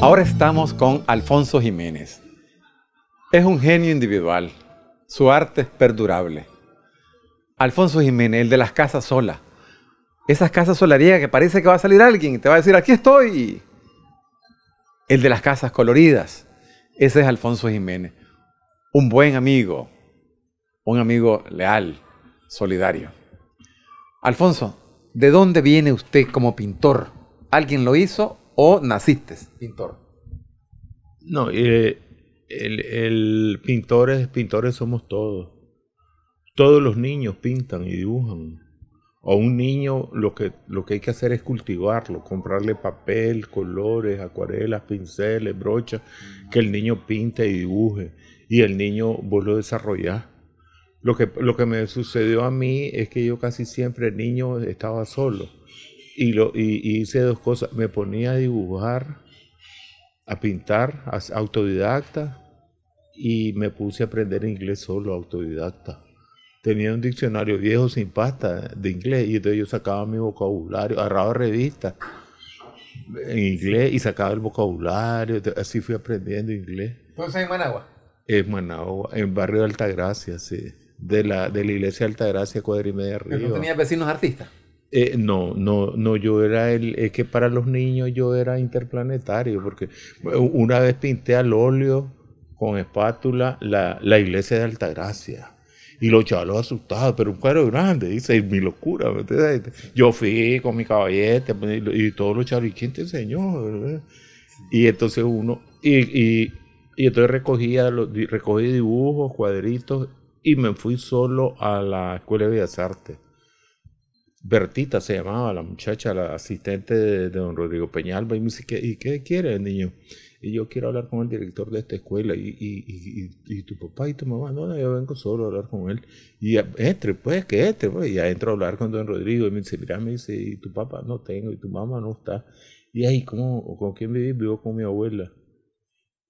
Ahora estamos con Alfonso Jiménez. Es un genio individual. Su arte es perdurable. Alfonso Jiménez, el de las casas solas esas casas solariegas que parece que va a salir alguien y te va a decir, aquí estoy. El de las casas coloridas. Ese es Alfonso Jiménez. Un buen amigo, un amigo leal, solidario. Alfonso, ¿de dónde viene usted como pintor? ¿Alguien lo hizo o naciste pintor? No, eh, el, el pintores, pintores somos todos. Todos los niños pintan y dibujan a un niño lo que, lo que hay que hacer es cultivarlo, comprarle papel, colores, acuarelas, pinceles, brochas, que el niño pinte y dibuje. Y el niño vos lo desarrollás. Lo que, lo que me sucedió a mí es que yo casi siempre el niño estaba solo. Y, lo, hice dos cosas. Me ponía a dibujar, a pintar, autodidacta. Y me puse a aprender inglés solo, autodidacta tenía un diccionario viejo sin pasta de inglés y entonces yo sacaba mi vocabulario, agarraba revistas en inglés y sacaba el vocabulario, así fui aprendiendo inglés. ¿Entonces en Managua? En Managua, en barrio de Altagracia, sí. De la, de la iglesia de Altagracia, cuadra y media arriba. ¿No tenías vecinos artistas? Eh, no, no, no, yo era el, es que para los niños yo era interplanetario, porque una vez pinté al óleo con espátula la, la iglesia de Altagracia y los chavalos asustados, pero un cuadro grande, dice, mi locura. Yo fui con mi caballete pues, y todos los chavalos, ¿y quién te enseñó? Y entonces uno, y, y, entonces recogía recogí dibujos, cuadritos, y me fui solo a la Escuela de Bellas Artes. Bertita se llamaba la muchacha, la asistente de, de don Rodrigo Peñalba, y me dice, ¿y qué quiere el niño? y yo quiero hablar con el director de esta escuela, y, y, y, y tu papá y tu mamá, no, no, yo vengo solo a hablar con él, y entre, pues, que entre, pues, y ya entro a hablar con don Rodrigo, y me dice, mira, me dice, y tu papá no tengo, y tu mamá no está, y ahí, ¿cómo, ¿con quién vivís? Vivo con mi abuela,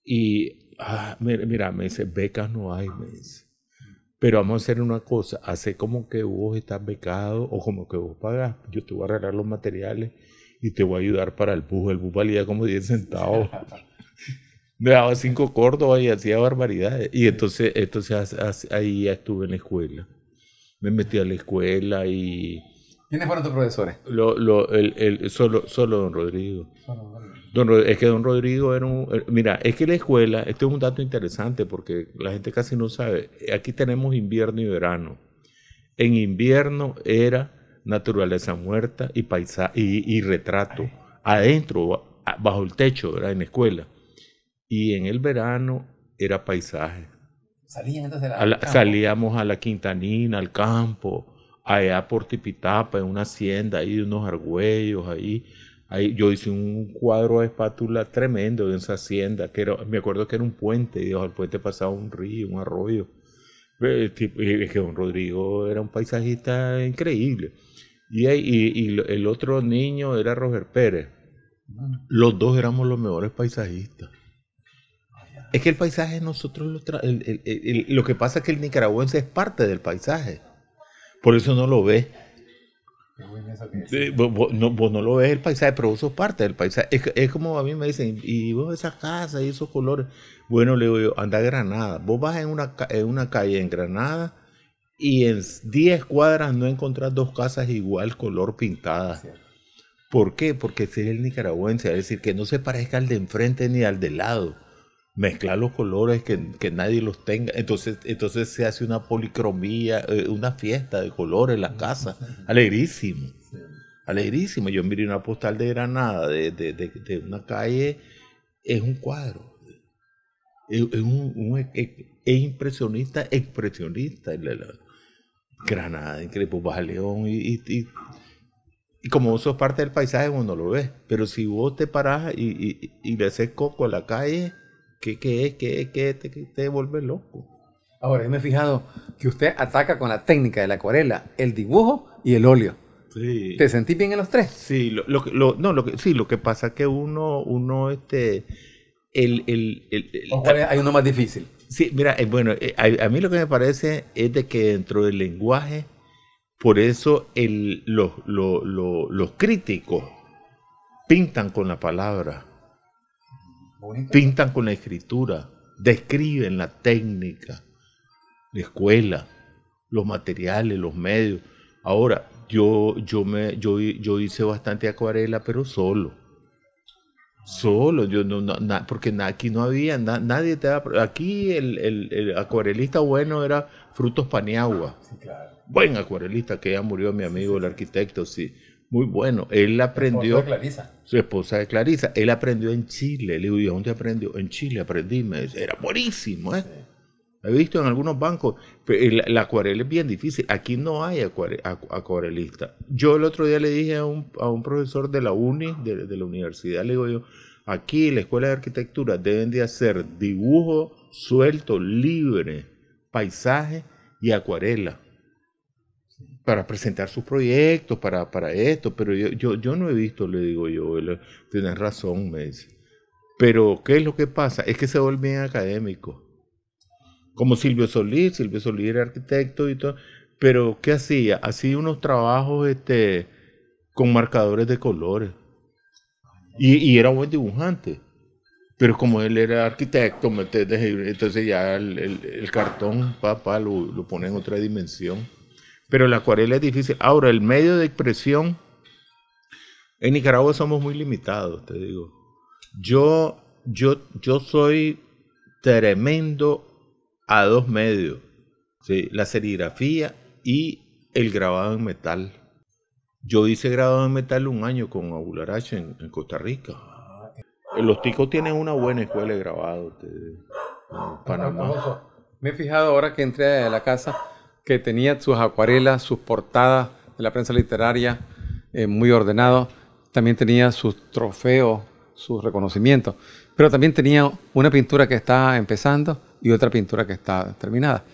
y, ah, mira, me dice, becas no hay, me dice. Pero vamos a hacer una cosa, hace como que vos estás becado o como que vos pagas yo te voy a arreglar los materiales y te voy a ayudar para el bus. El bus valía como 10 centavos. Me daba cinco córdobas y hacía barbaridades. Y entonces, entonces ahí estuve en la escuela. Me metí a la escuela y... ¿Quiénes fueron tus profesores? Lo, lo, el, el, solo, solo don Rodrigo. Don, es que don Rodrigo era un... Eh, mira, es que la escuela, este es un dato interesante porque la gente casi no sabe, aquí tenemos invierno y verano. En invierno era naturaleza muerta y, y, retrato, adentro, bajo el techo, era en la escuela y en el verano era paisaje. Salían entonces salíamos a la Quintanina, al campo, allá por Tipitapa, en una hacienda ahí de unos argüellos ahí. ahí. Yo hice un cuadro de espátula tremendo de esa hacienda, que me acuerdo que era un puente, y al puente pasaba un río, un arroyo. Es que don Rodrigo era un paisajista increíble. Y, ahí, y el otro niño era Roger Pérez. Los dos éramos los mejores paisajistas. Es que el paisaje nosotros lo lo que pasa es que el nicaragüense es parte del paisaje. Por eso no lo ves. Eh, vos, no, lo ves el paisaje, pero vos sos parte del paisaje. Es, como a mí me dicen, y vos esas casas y esos colores. Bueno, le digo yo, anda a Granada. Vos vas en una, en una calle en Granada y en 10 cuadras no encontrás dos casas igual color pintadas. ¿Por qué? Porque si es el nicaragüense, es decir, que no se parezca al de enfrente ni al de lado mezclar los colores que, nadie los tenga. Entonces, entonces se hace una policromía, eh, una fiesta de colores en la casa. Alegrísimo. Alegrísimo. Yo miré una postal de Granada, de, una calle, es un cuadro. Es, un, es, e, e impresionista, expresionista. Granada, en León y, y, como eso sos parte del paisaje, uno lo ves. Pero si vos te parás y, le haces coco a la calle, que, ¿Qué que, que te, te vuelve loco. Ahora, yo me he fijado que usted ataca con la técnica de la acuarela, el dibujo y el óleo. Sí. ¿Te sentís bien en los tres? Sí, lo, lo, no, lo que, sí, lo que pasa es que uno, uno, este, el, el, el, hay uno más difícil. Sí, mira, eh, bueno, eh, a, mí lo que me parece es de que dentro del lenguaje, por eso el, los, los críticos pintan con la palabra Pintan con la escritura, describen la técnica, la escuela, los materiales, los medios. Ahora, yo, yo, me, yo, hice bastante acuarela, pero solo. Solo, yo no, porque aquí no había, nadie te da, aquí el, acuarelista bueno era Frutos Paniagua. sí, claro. Buen acuarelista que ya murió mi amigo, el arquitecto, sí. Muy bueno. Él aprendió. Su esposa de Clarisa. Él aprendió en Chile. Le digo, ¿y dónde aprendió? En Chile aprendí. Me era buenísimo, ¿eh? He visto en algunos bancos. La, acuarela es bien difícil. Aquí no hay acuarelista. Yo el otro día le dije a un, a un profesor de la uni, de, la universidad, le digo yo, aquí en la escuela de arquitectura deben de hacer dibujo suelto, libre, paisaje y acuarela para presentar sus proyectos, para, esto, pero yo, yo, no he visto, le digo yo, él, tienes razón, me dice. Pero, ¿qué es lo que pasa? Es que se vuelve académico Como Silvio Solís, Silvio Solís era arquitecto y todo, pero ¿qué hacía? Hacía unos trabajos este, con marcadores de colores. Y, y era buen dibujante. Pero como él era arquitecto, entonces ya el, cartón, papá, lo, lo pone en otra dimensión. Pero la acuarela es difícil. Ahora, el medio de expresión, en Nicaragua somos muy limitados, te digo. Yo, yo, yo soy tremendo a dos medios, ¿sí? la serigrafía y el grabado en metal. Yo hice grabado en metal un año con Abularache en, Costa Rica. Los ticos tienen una buena escuela de grabado, te Panamá. Me he fijado ahora que entré a la casa que tenía sus acuarelas, sus portadas de la prensa literaria eh, muy ordenado, también tenía sus trofeos, sus reconocimientos, pero también tenía una pintura que está empezando y otra pintura que está terminada.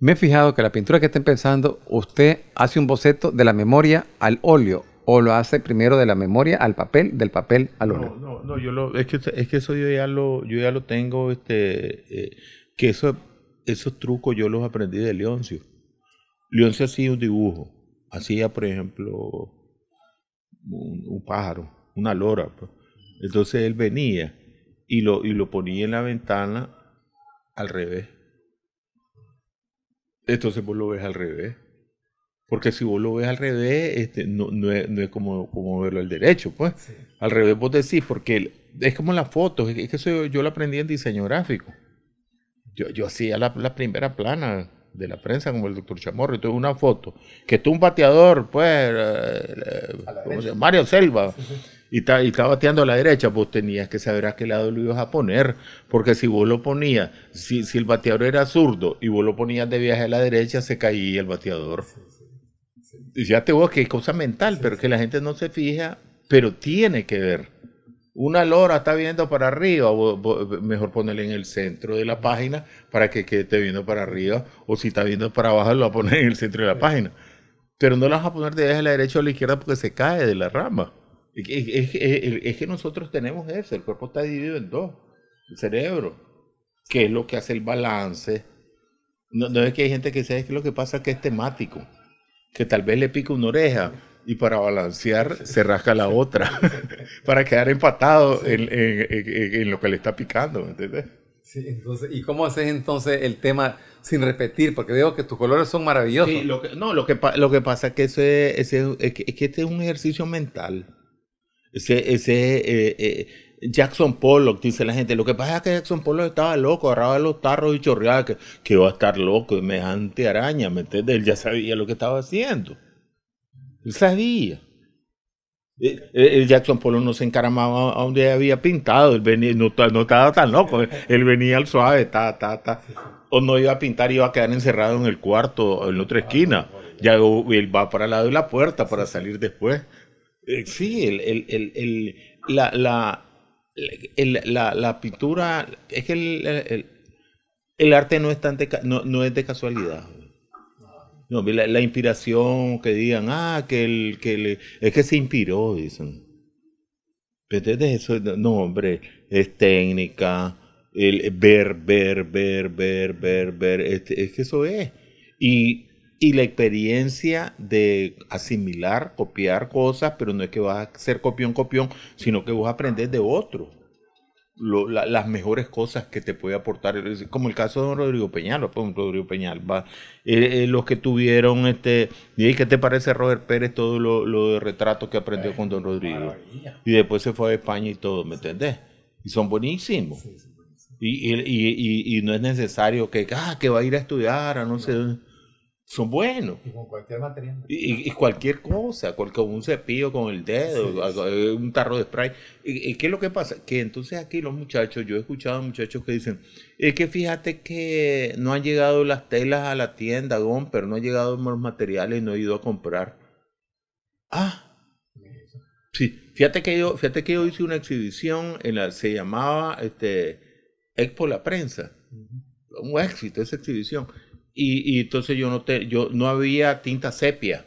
Me he fijado que la pintura que está empezando, usted hace un boceto de la memoria al óleo o lo hace primero de la memoria al papel, del papel al óleo. No, no, no yo lo, es que es que eso yo ya lo yo ya lo tengo este eh, que esos trucos yo los aprendí de Leoncio. León se hacía un dibujo, hacía, por ejemplo, un, pájaro, una lora. Pues. Entonces él venía y lo, y lo ponía en la ventana al revés. Entonces vos lo ves al revés. Porque si vos lo ves al revés, este, no, no, es, como, como, verlo al derecho, pues. Al revés vos decís, porque es como las fotos, es que eso yo, lo aprendí en diseño gráfico. Yo, yo hacía la primera plana de la prensa como el doctor Chamorro. y tuve una foto que tú, un bateador, pues, eh, Mario Selva, y está, y bateando a la derecha, vos pues, tenías que saber a qué lado lo ibas a poner, porque si vos lo ponías, si, si el bateador era zurdo y vos lo ponías de viaje a la derecha, se caía el bateador. Y ya te vos que es cosa mental, pero que la gente no se fija, pero tiene que ver una lora está viendo para arriba, mejor ponerle en el centro de la página para que quede viendo para arriba, o si está viendo para abajo, lo va a poner en el centro de la página. Pero no la vas a poner de a la derecha o a la izquierda porque se cae de la rama. Es, que nosotros tenemos eso, el cuerpo está dividido en dos, el cerebro, que es lo que hace el balance. No, es que hay gente que sabe que lo que pasa es que es temático, que tal vez le pica una oreja y para balancear se rasca la otra para quedar empatado en, lo que le está picando, ¿entendés? Sí, entonces, ¿y cómo haces entonces el tema sin repetir? Porque veo que tus colores son maravillosos. no, lo que, lo que pasa es que, ese, es que, este es un ejercicio mental. Ese, ese eh, eh, Jackson Pollock, dice la gente. Lo que pasa es que Jackson Pollock estaba loco, agarraba los tarros y chorreaba que, que iba a estar loco, y me araña, ¿me entiendes? Él ya sabía lo que estaba haciendo. Él sabía. Eh, eh, el Jackson Polo no se encaramaba a donde había pintado, él venía, no, estaba tan loco, él venía al suave, ta, ta, ta. o no iba a pintar, iba a quedar encerrado en el cuarto, en la otra esquina, ya él va para el lado de la puerta para salir después. Eh, sí, el, la, la, pintura, es que el, arte no es, tan no es de casualidad. No, la, inspiración que digan, ah, que, el, que le, es que se inspiró, dicen. de eso? No, hombre, es técnica, el ver, ver, ver, ver, ver, ver, este, es, que eso es. Y, la experiencia de asimilar, copiar cosas, pero no es que vas a ser copión, copión, sino que vas a aprender de otro las mejores cosas que te puede aportar, como el caso de don Rodrigo Peñal, pues, Rodrigo Peñal, eh, eh, los que tuvieron, este, y qué te parece Robert Pérez, todo lo, de retrato que aprendió eh, con don Rodrigo, y después se fue a España y todo, ¿me entendés? Y son buenísimos. y, y, no es necesario que, ah, que va a ir a estudiar, a no, no. sé son buenos. Y con cualquier material. Y, y cualquier cosa, con un cepillo con el dedo, un tarro de spray. ¿Y, qué es lo que pasa? Que entonces aquí los muchachos, yo he escuchado a muchachos que dicen, es que fíjate que no han llegado las telas a la tienda, don pero no han llegado los materiales y no he ido a comprar. Ah. Sí, fíjate que yo, fíjate que yo hice una exhibición en la se llamaba este Expo La Prensa. Un éxito esa exhibición y, entonces yo no, te, yo, no había tinta sepia.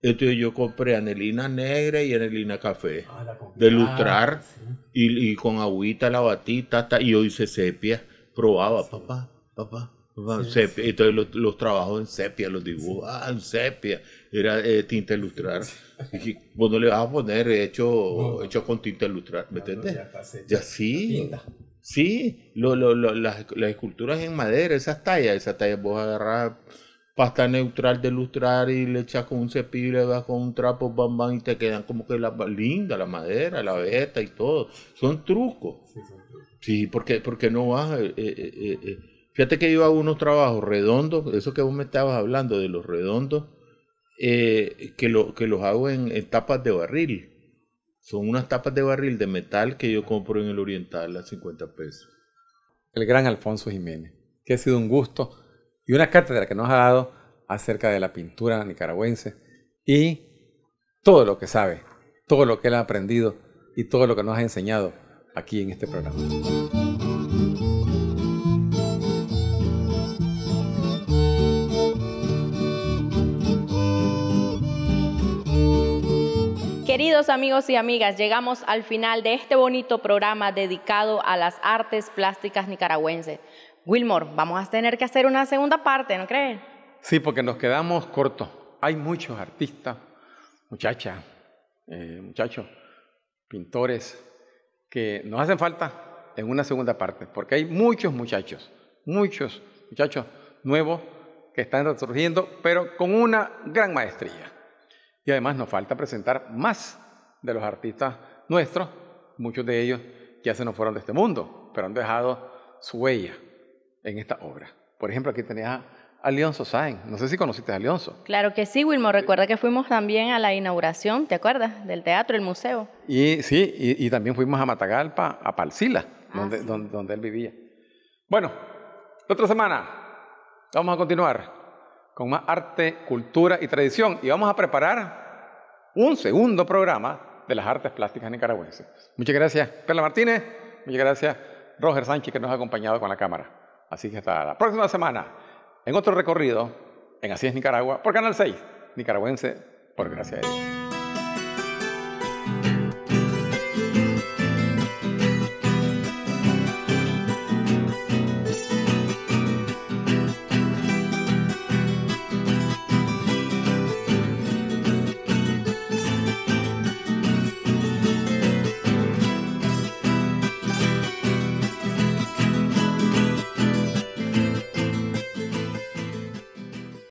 Entonces yo compré anelina negra y anelina café ah, de lustrar ah, y, con agüita la batita, y yo hice sepia. Probaba, papá, papá, sepia. Entonces los, los, trabajos en sepia, los dibujos, ah, en sepia. Era eh, tinta ilustrar. Y vos no le vas a poner hecho, hecho con tinta ilustrar, ¿me entiendes? Ya, sí. Sí, lo, lo, las, esculturas en madera, esas tallas, esas tallas vos agarras pasta neutral de lustrar y le echas con un cepillo y le vas con un trapo, bam, bam, y te quedan como que la, linda la madera, la veta y todo. Son trucos. Sí, porque, no vas... Eh, eh, eh, fíjate que yo hago unos trabajos redondos, eso que vos me estabas hablando de los redondos, que, lo, que los hago en tapas de barril. Son unas tapas de barril de metal que yo compro en el Oriental a 50 pesos. El gran Alfonso Jiménez, que ha sido un gusto y una cátedra que nos ha dado acerca de la pintura nicaragüense y todo lo que sabe, todo lo que él ha aprendido y todo lo que nos ha enseñado aquí en este programa. Queridos amigos y amigas, llegamos al final de este bonito programa dedicado a las artes plásticas nicaragüenses. Wilmore, vamos a tener que hacer una segunda parte, ¿no creen? Sí, porque nos quedamos cortos. Hay muchos artistas, muchachas, eh, muchachos, pintores, que nos hacen falta en una segunda parte, porque hay muchos muchachos, muchos muchachos nuevos que están resurgiendo, pero con una gran maestría. Y además nos falta presentar más de los artistas nuestros, muchos de ellos ya se nos fueron de este mundo, pero han dejado su huella en esta obra. Por ejemplo, aquí tenías a Alonso Sainz. No sé si conociste a Alonso. Claro que sí, Wilmo. Recuerda que fuimos también a la inauguración, ¿te acuerdas? Del teatro, el museo. Y sí, y, también fuimos a Matagalpa, a Palsila, ah, donde, donde él vivía. Bueno, la otra semana vamos a continuar con más arte, cultura y tradición. Y vamos a preparar un segundo programa de las artes plásticas nicaragüenses. Muchas gracias, Perla Martínez. Muchas gracias, Roger Sánchez, que nos ha acompañado con la cámara. Así que hasta la próxima semana, en otro recorrido en Así es Nicaragua, por Canal 6, nicaragüense, por gracia de Dios.